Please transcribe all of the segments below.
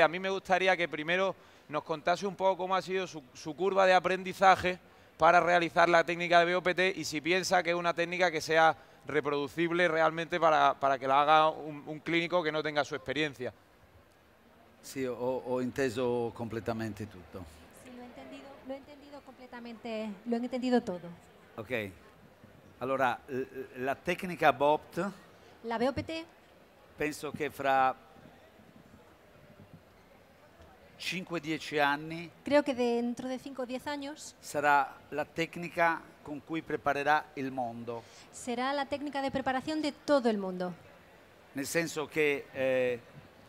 A mí me gustaría que primero nos contase un poco cómo ha sido su, curva de aprendizaje para realizar la técnica de BOPT y si piensa que es una técnica que sea reproducible realmente para, que la haga un, clínico que no tenga su experiencia. Sí, o entendido completamente todo. Sí, lo he entendido, completamente, lo he entendido todo. Ok. ahora la técnica BOPT... La BOPT... Penso que fra 5-10 anni Creo que dentro de 5 o 10 años será la técnica con cui preparerà il mondo. será la técnica de preparación de todo el mundo. Nel senso che eh,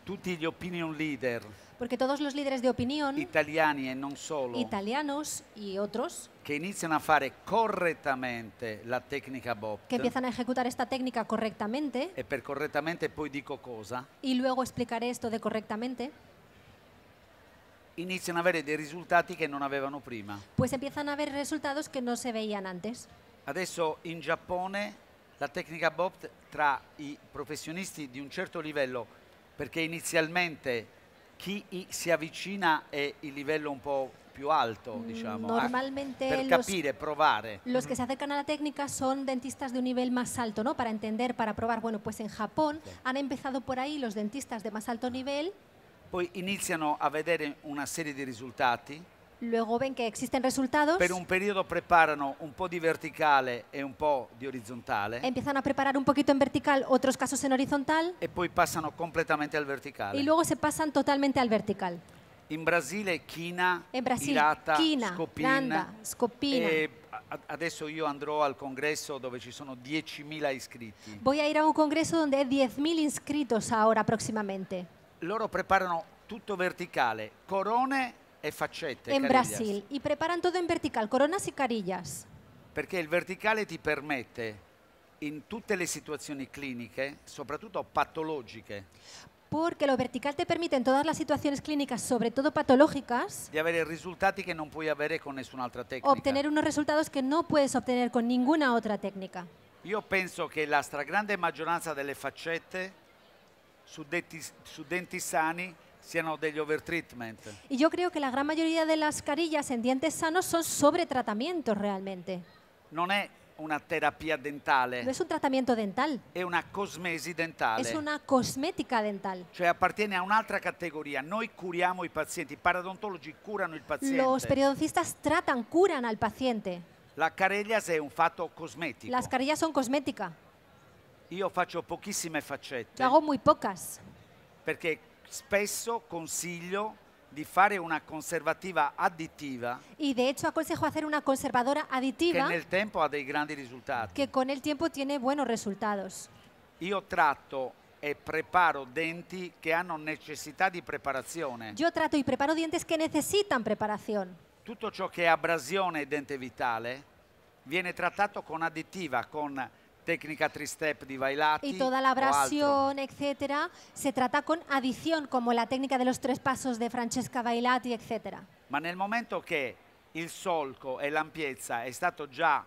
tutti gli opinion leader Porque todos los líderes de opinión, italiani e non solo, italianos y otros, che iniziano a fare correttamente la tecnica Bob. que empiezan a ejecutar esta técnica correctamente, e per correttamente poi dico cosa, y luego explicaré esto de correctamente, iniziano a avere dei risultati che non avevano prima. Pues empiezan a ver resultados que no se veían antes. Adesso in Giappone la tecnica Bob tra i professionisti di un certo livello, perché inizialmente chi si avvicina è il livello un po' più alto, mm, diciamo, ah, Normalmente per capire, provare. Los que se acercan a la técnica son dentistas de un nivel más alto, ¿no? Para entender, para probar. Bueno, pues en Japón sí. han empezado por ahí los dentistas de más alto nivel poi iniziano a vedere una serie di risultati. Luego ven que existen resultados. Per un periodo preparano un po' di verticale e un po' di orizzontale. Empiezan a preparar un poquito en vertical, otros casos en horizontal. E poi passano completamente al verticale. Y luego se pasan totalmente al vertical. In Brasile, China, in Brasil, Irata, China, Scopin, Landa, Scopina. E adesso io andrò al congresso dove ci sono 10.000 iscritti. Voy a ir a un congreso donde hay 10.000 inscritos ahora próximamente loro preparano tutto verticale, corone e faccette. In carillas. Brasil, y preparan todo en vertical, coronas e carillas. Perché il verticale ti permette in tutte le situazioni cliniche, soprattutto patologiche. Perché lo verticale ti permette in tutte le situazioni cliniche, soprattutto patologiche, di avere risultati che non puoi avere con nessun'altra tecnica. obtener unos resultados que no puedes obtener con nessuna altra tecnica. Io penso che la stragrande maggioranza delle faccette su denti sani siano degli overtreatment. Y yo creo que la gran mayoría de las carillas en dientes sanos son sobretratamientos realmente. No es una terapia dental. No es un tratamiento dental. Es una cosmesi dental. Es una cosmética dental. Cioè appartiene a otra categoría. Noi curiamo i pazienti, i paradontologi curano il paziente. Los periodoncistas tratan, curan al paciente. La carillas es un fatto cosmético. Las carillas son cosmética. Io faccio pochissime faccette. Hago muy pocas. Perché spesso consiglio di fare una conservativa additiva. Y de hecho aconsejo fare una conservadora additiva. Che nel tempo ha dei grandi risultati. Che con il tempo tiene buoni risultati. Io tratto e preparo denti che hanno necessità di preparazione. Io tratto e preparo denti che necessitano preparazione. Tutto ciò che è abrasione e dente vitale viene trattato con additiva, con additiva técnica tristep de bailati. Y toda la abrasión, etcétera, se trata con adición, como la técnica de los tres pasos de Francesca Bailati, etcétera. Ma nel momento che il solco e l'ampiezza è stato già,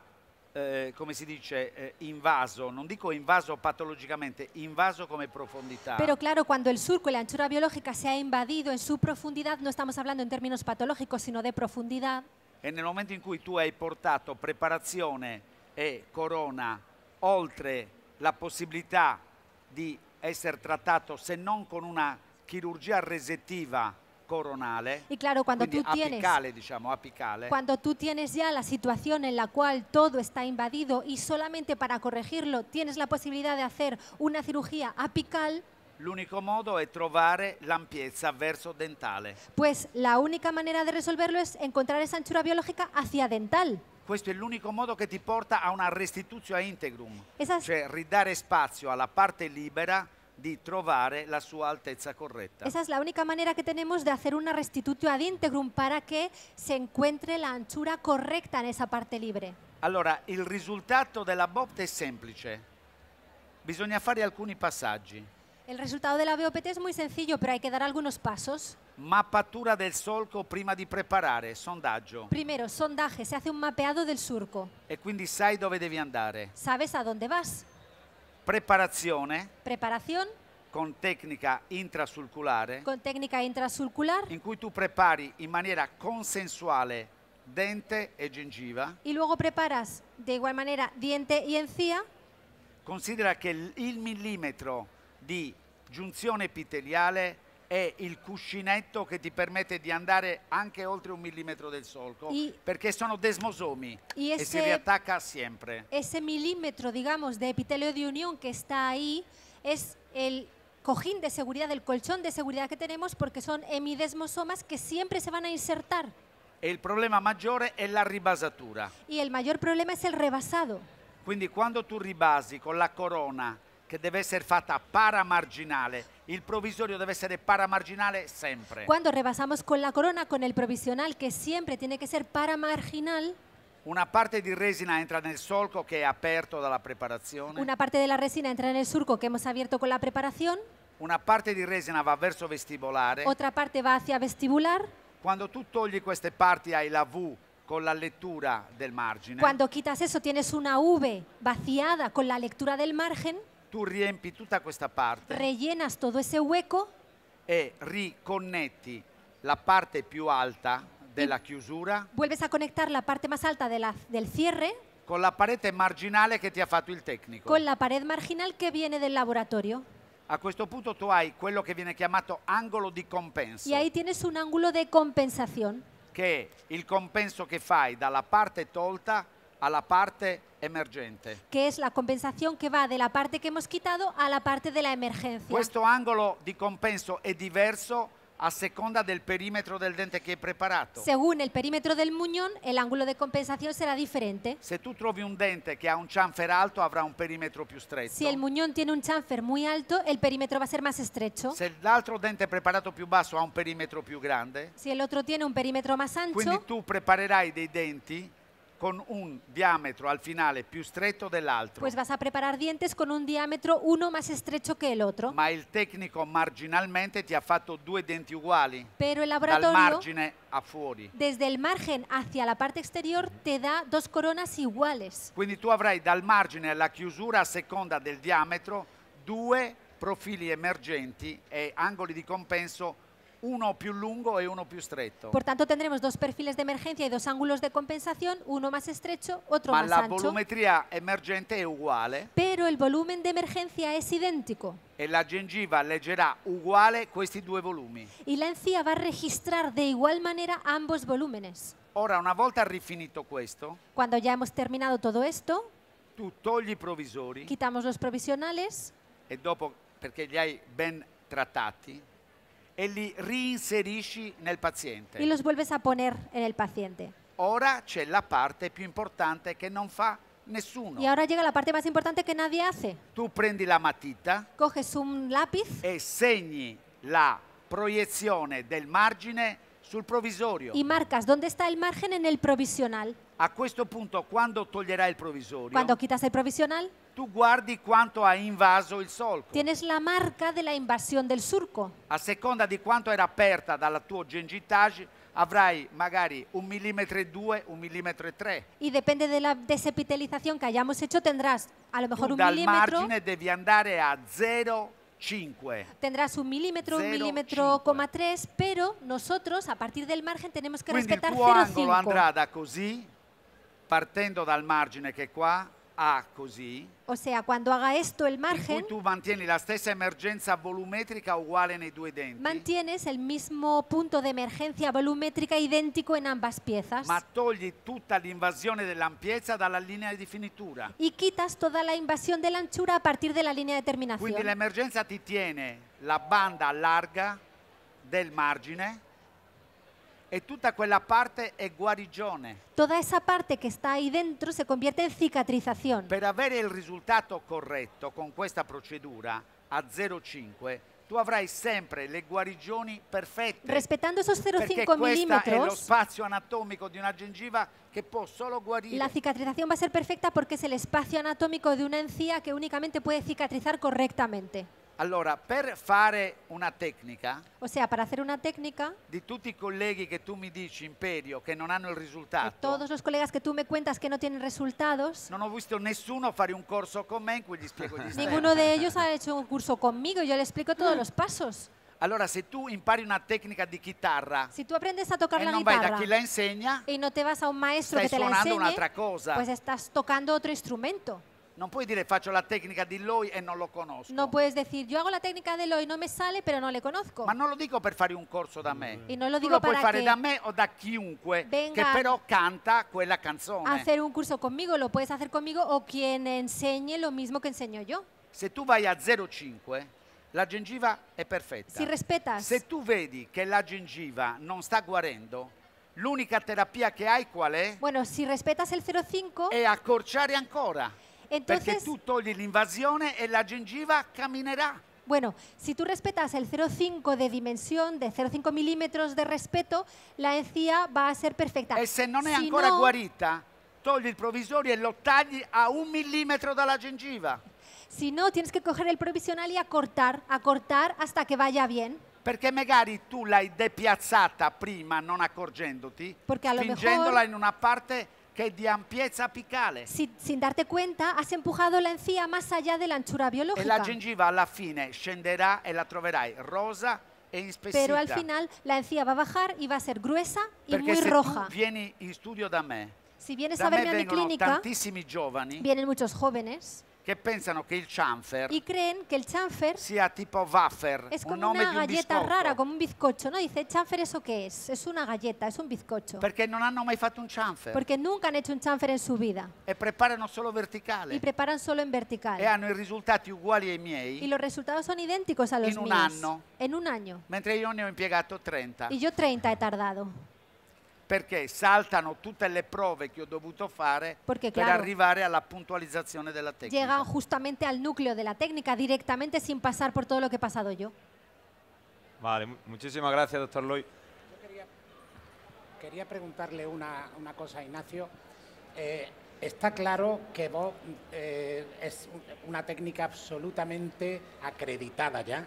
eh, come si dice, eh, invaso, non dico invaso patologicamente invaso come profondità. Pero claro, cuando el surco y la anchura biológica se ha invadido en su profundidad, no estamos hablando en términos patológicos, sino de profundidad. en el momento en que tú hai portato preparazione e corona oltre la posibilidad de ser tratado, se non con una chirurgia resettiva coronale, y claro, cuando tú Cuando tú tienes ya la situación en la cual todo está invadido y solamente para corregirlo tienes la posibilidad de hacer una cirugía apical, L'unico modo è trovare l'ampiezza verso dentale. Pues la única manera de resolverlo es encontrar esa anchura biológica hacia dental. Questo è l'unico modo che ti porta a una restituzione integrum, Esas- cioè ridare spazio alla parte libera di trovare la sua altezza corretta. Esa es la única manera que tenemos de hacer una restitutio ad integrum para que se encuentre la anchura correcta en esa parte libre. Allora, il risultato della BOPT è semplice. Bisogna fare alcuni passaggi. El resultado de la BOPT es muy sencillo, pero hay que dar algunos pasos. Mappatura del solco prima de preparar, sondaggio. Primero, sondaje, se hace un mapeado del surco. E quindi sai andare. Sabes a dónde vas. Preparación. Preparación. Con técnica intrasulcular. Con técnica intrasulcular. En cui tu prepari in maniera consensuale dente e gengiva. Y luego preparas de igual manera diente y encía. Considera que el milímetro... di giunzione epiteliale è il cuscinetto che ti permette di andare anche oltre un millimetro del solco y perché sono desmosomi y ese, e se riattacca sempre. Ese millimetro, digamos, di epitelio di unione che sta ahí è il cojín di sicurezza, il colchón di sicurezza che abbiamo perché sono emidesmosomas che sempre se van a insertar. E il problema maggiore è la ribasatura. E il maggior problema è il rebasado. Quindi quando tu ribasi con la corona che deve essere fatta paramarginale. Il provisorio deve essere paramarginale sempre. Quando rebasamos con la corona, con il provisional, che sempre tiene che essere paramarginal. Una parte di resina entra nel solco che è aperto dalla preparazione. Una parte della resina entra nel surco che abbiamo abierto con la preparazione. Una parte di resina va verso vestibolare. Otra parte va hacia vestibular. Quando tu togli queste parti hai la V con la lettura del margine. Quando quitas eso tienes una V vaciada con la lectura del margine tu riempi tutta questa parte. Rellenas tutto ese hueco. E riconnetti la parte più alta della chiusura. Vuelves a conectar la parte más alta de la, del cierre. Con la parete marginale che ti ha fatto il tecnico. Con la pared marginal che viene del laboratorio. A questo punto tu hai quello che viene chiamato angolo di compenso. E ahí tienes un ángulo de compensación. Che è il compenso che fai dalla parte tolta a la parte emergente. Che è la compensazione che va dalla parte che hemos quitado alla parte della emergenza. Questo angolo di compenso è diverso a seconda del perimetro del dente che hai preparato. Según il perimetro del muñón, el ángulo de compensación será diferente. Se tu trovi un dente che ha un chamfer alto, avrà un perimetro più stretto. Se il muñón tiene un chamfer muy alto, il perimetro va a ser más estrecho. Se l'altro dente preparato più basso ha un perimetro più grande. Si el tiene un perímetro más ancho. Quindi tu preparerai dei denti con un diametro al finale più stretto dell'altro. Pues vas a preparar dientes con un diametro uno más estrecho que el otro. Ma il tecnico marginalmente ti ha fatto due denti uguali. Pero el laboratorio dal margine a fuori. Desde el margen hacia la parte exterior te da dos coronas iguales. Quindi tu avrai dal margine alla chiusura a seconda del diametro due profili emergenti e angoli di compenso uno più lungo e uno più stretto. Por tanto, tendremos dos perfiles de emergencia y dos ángulos de compensación, uno más estrecho, otro Ma más la volumetria emergente è uguale. Pero el volumen de emergencia es idéntico. E la gengiva leggerà uguale questi due volumi. Y la encía va a registrar de igual manera ambos volúmenes. Ora, una volta rifinito questo, quando ya hemos terminado todo esto, tu togli i provvisori quitamos los provisionales e dopo, perché li hai ben trattati, e li reinserisci nel paziente. Y los vuelves a poner en el paciente. Ora c'è la parte più importante che non fa nessuno. Y ahora llega la parte más importante que nadie hace. Tu prendi la matita Coges un lápiz e segni la proiezione del margine sul provvisorio. y marcas dónde está el margen en el provisional. A questo punto, quando toglierai il provvisorio, Cuando quitas el provisional, tu guardi quanto ha invaso il solco. Tienes la marca della invasione del surco. A seconda di quanto era aperta dalla tua gengitage, avrai magari un millimetro e due, un millimetro e tre. E dipende dalla desepitalizzazione che abbiamo fatto, tendrás a lo mejor tu un dal millimetro. Dal margine devi andare a 0,5. Tendrás un milímetro, 0, un milímetro, 3, pero nosotros a partir del margen tenemos que Quindi respetar 0,5. Quindi il tuo angolo andrà da così, partendo dal margine che è qua, A ah, così. O sea, cuando haga esto el margen, tú mantieni la stessa emergenza volumetrica uguale nei due denti. Mantienes el mismo punto de emergencia volumétrica idéntico en ambas piezas. Ma togli tutta l'invasione dell'ampiezza dalla linea di finitura. Y quitas toda la invasión de la anchura a partir de la línea de terminación. Quindi l'emergenza ti tiene la banda larga del margine E tutta quella parte è guarigione. Toda esa parte que está ahí dentro se convierte en cicatrización. Per avere il risultato corretto con questa procedura a 0,5 tu avrai sempre le guarigioni perfette. Respetando esos 0,5 milímetros. è lo spazio anatomico di una gengiva che può solo guarire. La cicatrización va a essere perfetta perché è el espacio anatómico de una encía che únicamente può cicatrizzare correttamente. Allora, per fare una tecnica... O sea, para hacer una técnica... Di tutti i colleghi che tu mi dici, Imperio, che non hanno il risultato... De todos los colegas que tú me cuentas que no tienen resultados... Non ho visto nessuno fare un corso con me in cui gli spiego gli step. Ninguno de ellos ha hecho un curso conmigo, yo le explico todos los pasos. Allora, se tu impari una tecnica di chitarra, si tu aprendes a tocar e non vai da chi la insegna, e non te vas a un maestro che te la insegni, un'altra cosa. Pues estás tocando otro instrumento. Non puoi dire faccio la tecnica di Loi e non lo conosco. Non puoi dire io hago la tecnica di Loi, non mi sale, però non le conosco. Ma non lo dico per fare un corso da me. E non lo dico tu lo puoi fare da me o da chiunque che però canta quella canzone. Hacer un curso conmigo, lo puoi fare conmigo o quien enseñe lo mismo che enseño io. Se tu vai a 05 la gengiva è perfetta. Si respetas. Se tu vedi che la gengiva non sta guarendo, l'unica terapia che hai qual è? Bueno, si respetas il 05 è accorciare ancora. Entonces, tú tu la invasión y e la gengiva caminará. Bueno, si tú respetas el 0,5 de dimensión, de 0,5 milímetros de respeto, la encía va a ser perfecta. Y e si no es todavía ancora guarita, togli il provisorio e lo tagli a un de la gengiva. Si no, tienes que coger el provisional y acortar, acortar hasta que vaya bien. porque magari tu has depiazzata prima no accorgendoti, porque a lo una parte que de apicale. Sin, darte cuenta, has empujado la encía más allá de la anchura biológica. la gengiva fine y e la troverai rosa e Pero al final la encía va a bajar y va a ser gruesa y muy roja. Si vienes a verme a mi clínica, vienen muchos jóvenes che pensano che il chamfer y creen que el chanfer sia tipo wafer, es un nome una di un rara, come un bizcocho, ¿no? Dice, chamfer eso qué es? Es una galleta, es un bizcocho. Perché non hanno mai fatto un chamfer Porque nunca han hecho un chamfer en su vida e preparano solo verticale y preparan solo en vertical. e hanno i risultati uguali ai miei Y los resultados son idénticos a los En un míos. año. En un año. mentre io ne ho impiegato 30. Y yo 30 he tardado. saltan todas las le prove he ho dovuto fare para llegar a la puntualización de la técnica. Llegan justamente al núcleo de la técnica directamente sin pasar por todo lo que he pasado yo. Vale, muchísimas gracias, doctor Loy. Yo quería, preguntarle una, cosa a Ignacio. Eh, está claro que vos eh, es una técnica absolutamente acreditada ya,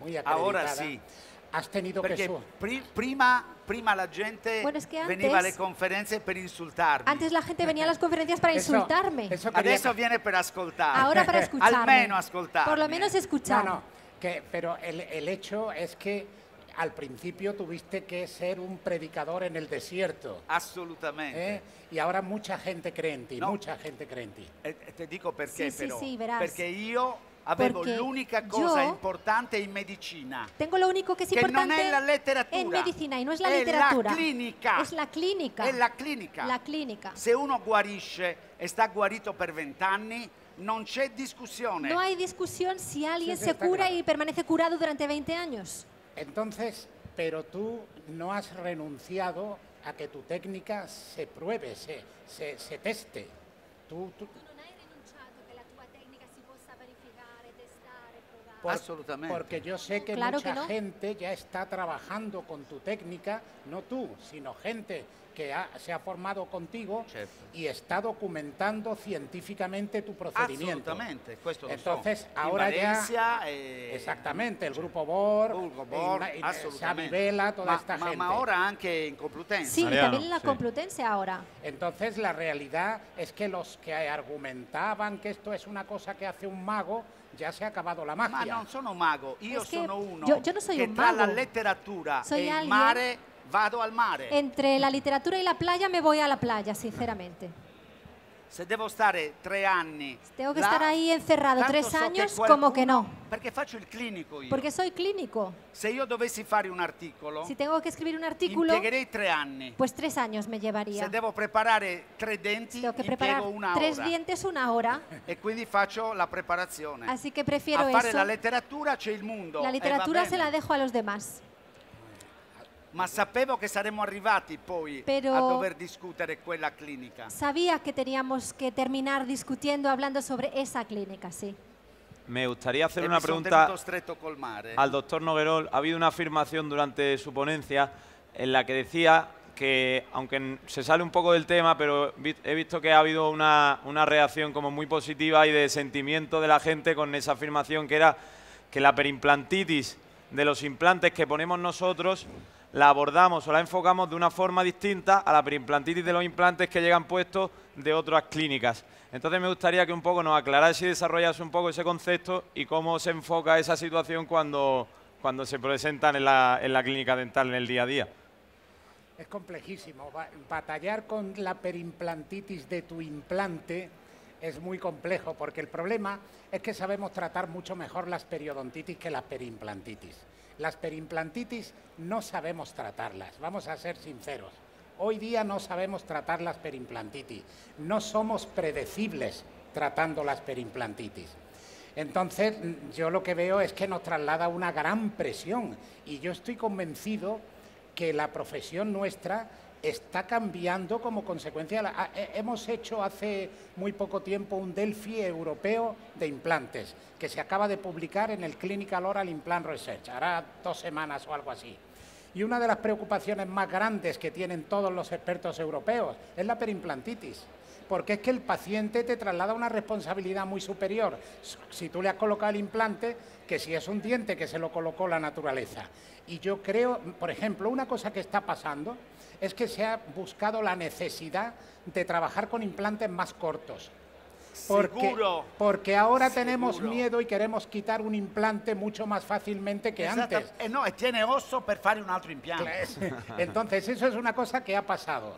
muy acreditada. Ahora sí has tenido que eso. pri- prima, prima la gente Bueno, es que venía antes- las Antes la gente venía a las conferencias para insultarme. insultarme. eso viene para escuchar. Ahora para escucharme. menos escuchar Por lo menos No, no, que, pero el, el hecho es que al principio tuviste que ser un predicador en el desierto. Absolutamente. ¿eh? Y ahora mucha gente cree en ti, No. mucha gente cree en ti. Eh, eh, te digo por qué. pero sí sí verás. Porque yo Avevo l'unica cosa importante in medicina. Tengo lo único que es importante. Que la letteratura. En medicina y no es la literatura, es la clínica Es la clínica. È la clínica La uno guarisce e sta guarito per vent'anni, non c'è discussione. No hay discusión si alguien se cura y permanece curado durante 20 años. Entonces, pero tú no has renunciado a que tu técnica se pruebe, se, se, se teste. Absolutamente. Porque yo sé que mucha gente ya está trabajando con tu técnica, no tú, sino gente que se ha formado contigo y está documentando científicamente tu procedimiento. Absolutamente, Entonces, ahora ya... Eh, exactamente, el Grupo BOR, Xavi Vela, toda esta gente. ahora en Complutense. Sí, también en la Complutense ahora. Entonces, la realidad es que los que argumentaban que esto es una cosa que hace un mago, ya se ha acabado la magia. Ma no sono mago, io sono uno yo, yo no soy un un tra la literatura Soy e il alguien- mare vado al mare. Entre la literatura y la playa me voy a la playa, sinceramente se devo stare eh, tre anni. Tengo que estar ahí encerrado tres años, como que no. Porque faccio il clinico Porque soy clínico. Si yo dovessi fare un artículo. Si tengo que escribir un artículo. Impiegherei tre anni. Pues tres años me llevaría. Se devo preparare tre denti. Tengo que preparar una tres dientes una hora. e quindi faccio la preparazione. Así que prefiero a fare la letteratura c'è il mondo. La eh, literatura se la dejo a los demás ma sapevo che saremmo arrivati poi Pero a dover discutere quella clinica. Sabía que teníamos que terminar discutiendo, hablando sobre esa clínica, sí. Me gustaría hacer una pregunta al doctor Noguerol. Ha habido una afirmación durante su ponencia en la que decía que, aunque se sale un poco del tema, pero he visto que ha habido una, una reacción como muy positiva y de sentimiento de la gente con esa afirmación que era que la perimplantitis de los implantes que ponemos nosotros la abordamos o la enfocamos de una forma distinta a la perimplantitis de los implantes que llegan puestos de otras clínicas. Entonces me gustaría que un poco nos aclarase y desarrollase un poco ese concepto y cómo se enfoca esa situación cuando, se presentan en la, en la clínica dental en el día a día. Es complejísimo. Batallar con la perimplantitis de tu implante es muy complejo porque el problema es que sabemos tratar mucho mejor las periodontitis que las perimplantitis. Las perimplantitis no sabemos tratarlas, vamos a ser sinceros. Hoy día no sabemos tratar las perimplantitis, no somos predecibles tratando las perimplantitis. Entonces, yo lo que veo es que nos traslada una gran presión y yo estoy convencido que la profesión nuestra está cambiando como consecuencia. Ah, eh, hemos hecho hace muy poco tiempo un Delphi europeo de implantes, que se acaba de publicar en el Clinical Oral Implant Research, hará dos semanas o algo así. Y una de las preocupaciones más grandes que tienen todos los expertos europeos es la perimplantitis porque es que el paciente te traslada una responsabilidad muy superior. Si tú le has colocado el implante, que si es un diente que se lo colocó la naturaleza. Y yo creo, por ejemplo, una cosa que está pasando es que se ha buscado la necesidad de trabajar con implantes más cortos. Porque, Seguro. porque ahora tenemos miedo y queremos quitar un implante mucho más fácilmente que antes. Eh, no, tiene oso, per un otro implante. Entonces, eso es una cosa que ha pasado.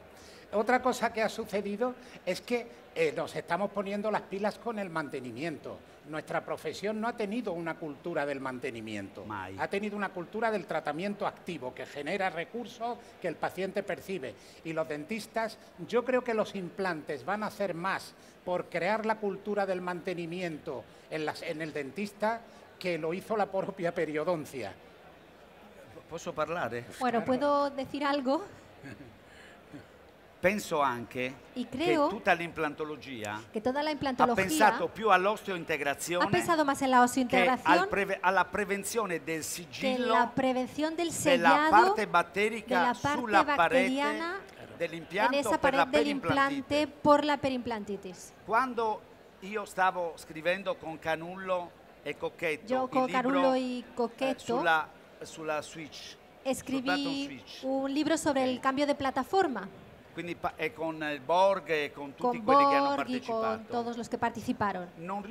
Otra cosa que ha sucedido es que eh, nos estamos poniendo las pilas con el mantenimiento. Nuestra profesión no ha tenido una cultura del mantenimiento, ha tenido una cultura del tratamiento activo que genera recursos que el paciente percibe. Y los dentistas, yo creo que los implantes van a hacer más por crear la cultura del mantenimiento en, en el dentista que lo hizo la propia periodoncia. ¿Puedo hablar? Bueno, ¿puedo decir algo? Penso anche che tutta l'implantologia ha pensato più all'osteointegrazione osteointegración que preve alla prevenzione del sigillo la prevención del sellado, della parte batterica de sulla parete dell'impianto per la perimplantite. Por la perimplantitis. Quando io stavo scrivendo con Canullo e Cocchetto Yo con Canullo y eh, Cocchetto eh, sulla, sulla Switch, escribí un libro sobre el cambio de plataforma quindi eh, con il Borg y con todos los que participaron. no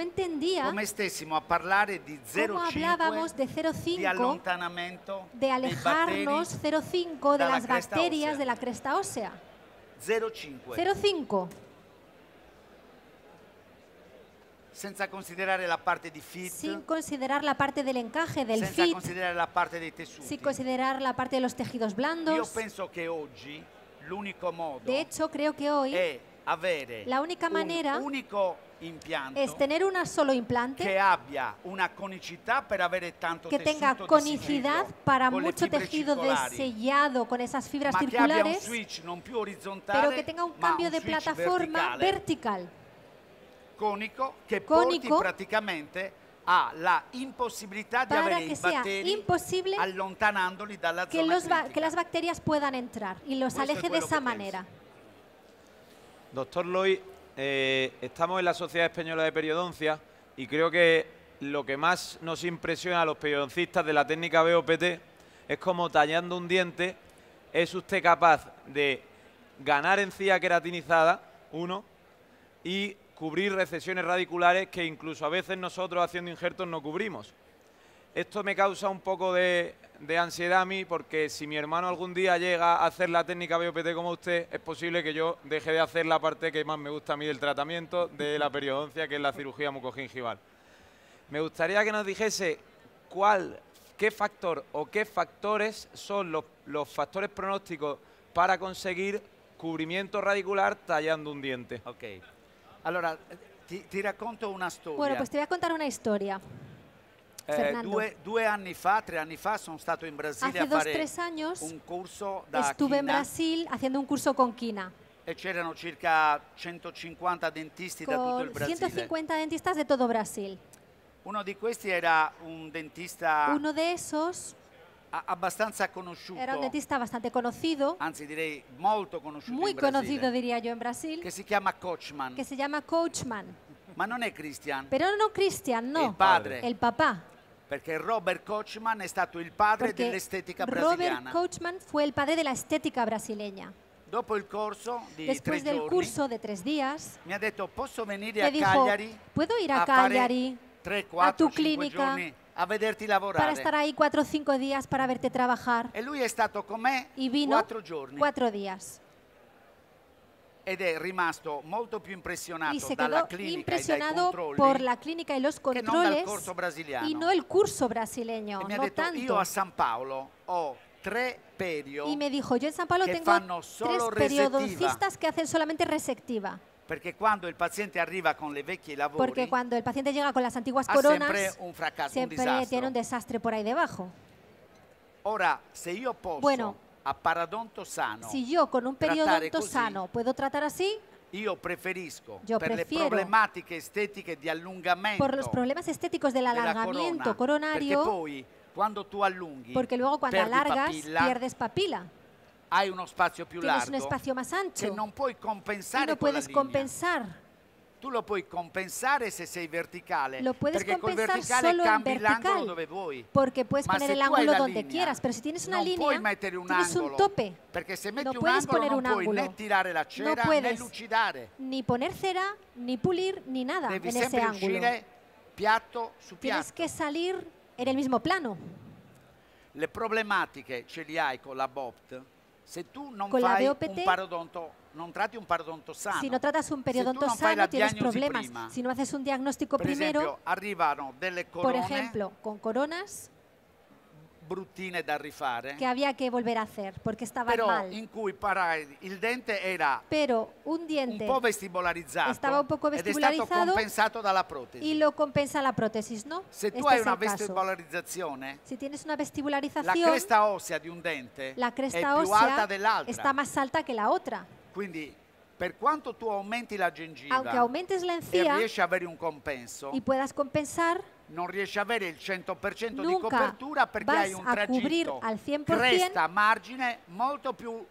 entendía come a parlare hablábamos de 0,5 de alejarnos 0,5 de las bacterias de la cresta ósea. 0,5. 0,5. senza considerare la parte di fit, sin considerar la parte del encaje del senza fit, considerare la parte dei tessuti. sin considerar la parte de los tejidos Io blandos. penso che oggi l'unico modo De hecho, creo que hoy è avere la unica maniera un unico impianto es tener una solo che implante abbia una conicità per avere tanto que tessuto tenga di conicidad para con mucho tejido circolari, desellado con esas fibras circulares che abbia un switch non più orizzontale, pero que tenga un ma cambio de switch plataforma verticale. vertical cónico, que prácticamente prácticamente a la imposibilidad de haber que imposible allontanandoli que, que las bacterias puedan entrar y los aleje de esa manera. Doctor Loy, eh, estamos en la Sociedad Española de Periodoncia y creo que lo que más nos impresiona a los periodoncistas de la técnica BOPT es como tallando un diente es usted capaz de ganar encía queratinizada, uno, y cubrir recesiones radiculares que incluso a veces nosotros haciendo injertos no cubrimos. Esto me causa un poco de, ansiedad a mí porque si mi hermano algún día llega a hacer la técnica BOPT como usted, es posible que yo deje de hacer la parte que más me gusta a mí del tratamiento de la periodoncia, que es la cirugía mucogingival. Me gustaría que nos dijese cuál, qué factor o qué factores son los, los factores pronósticos para conseguir cubrimiento radicular tallando un diente. Okay. Allora, ti, ti, racconto una storia. Bueno, pues ti voy a contar una historia. Eh, due, due, anni fa, tre anni fa sono stato in Brasile Hace a fare tres años un corso da estuve Kina, in Brasil haciendo un curso con China. E c'erano circa 150 dentisti con da tutto il Brasile. 150 dentistas de todo Brasil. Uno di questi era un dentista Uno de esos abbastanza conosciuto. Era un dentista bastante conocido. Anzi, direi molto conosciuto. Muy conosciuto, diría yo, en Brasil. Que se llama Coachman. Que se llama Coachman. Ma non è Christian. Pero no Christian, no. Il padre. El papá. Perché Robert Coachman è stato il padre dell'estetica brasiliana. Robert Coachman fue el padre de la estética brasileña. Dopo il corso di Después del giorni, curso de tres días, mi ha detto, posso venire a dijo, Cagliari? ¿Puedo ir a, a Cagliari? 3, 4, a tu clinica? giorni a vederti lavorare. Para estar ahí cuatro o cinco días para verte trabajar. E lui è stato con me Y vino quattro giorni cuatro días. ed è rimasto molto più impressionato dalla clinica e dai impresionado controlli por la clínica y los che non dal controles corso brasiliano. y no el curso brasileño, e mi ha no detto, io a San Paolo ho tre periodi. Y me dijo, yo en San Paolo tengo fanno solo tres receptiva. periodoncistas que hacen solamente resectiva con Porque cuando el paciente llega con las antiguas siempre coronas, un fracaso, siempre tiene un desastre por ahí debajo. Ahora, Bueno. a Si yo con un periodonto sano puedo tratar así, yo preferisco prefiero- por los problemas estéticos del alargamiento coronario, porque luego cuando alargas pierdes papila hai uno spazio più largo, un espacio más ancho, che non puoi compensare no con Compensar. Tu lo puoi compensare se sei verticale, lo puedes perché solo verticale cambi dove vuoi. Porque puedes Ma poner el ángulo donde linea, quieras, pero si tienes una non linea, puoi mettere un angolo, un tope. Perché se metti no un angolo non un puoi ángulo. tirare la cera, no puedes lucidare. Ni poner cera, ni pulir, ni nada Devi en ese ángulo. piatto su piatto. Tienes que salir en el mismo plano. Le problematiche ce li hai con la BOPT? con la DOPT, un Si no tratas un periodonto sano tienes problemas. si no haces un diagnóstico primero, por ejemplo, con coronas bruttine da rifare. Que había que volver a hacer perché stava però mal. in cui parai, il dente era Pero un diente un po' vestibolarizzato. un poco vestibularizado. Ed è stato compensato dalla protesi. E lo compensa la protesi, ¿no? Se tu este hai una vestibolarizzazione. Si tienes una vestibularización. La cresta ósea di un dente la è più alta dell'altra. Está más alta que la otra. Quindi per quanto tu aumenti la gengiva aumentes la encía, e riesci a avere un compenso y puedas compensar non riesci ad avere il 100% di copertura perché hai un tragitto cresta margine molto più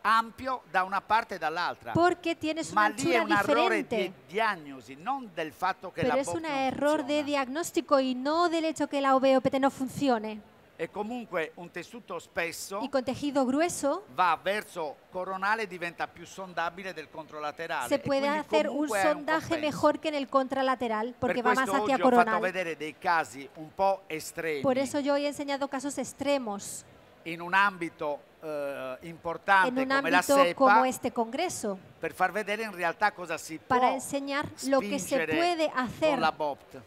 ampio da una parte e dall'altra. perché Ma lì è un errore di diagnosi, non del fatto che Pero la Pero es un errore di diagnostico e non del fatto che la OVOPT no funcione. E un y con tejido grueso va verso coronale e diventa più sondabile del controlaterale. Se e puede hacer un sondaje mejor que en el contralateral porque va más hacia coronal. Por eso yo hoy he enseñado casos extremos. Eh, en un ámbito importante la como este congreso. para enseñar lo que se puede hacer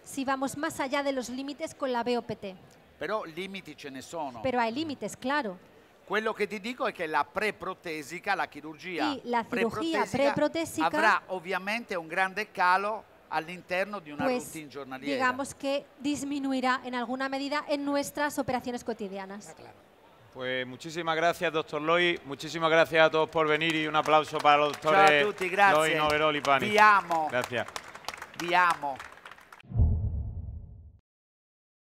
si vamos más allá de los límites con la BOPT. Però limiti ce ne sono. Però hay límites, claro. Quello che ti dico è che la preprotesica, la chirurgia Y la cirugía preprotesica, preprotésica, avrà ovviamente un grande calo all'interno di una pues, routine giornaliera. digamos che disminuirá in alguna medida en nuestras operaciones cotidianas. Pues muchísimas gracias, doctor Loi. Muchísimas gracias a todos por venir y un aplauso para los doctores Ciao a tutti, grazie. Loi, Noveroli, Pani. Vi amo. Gracias. Vi amo.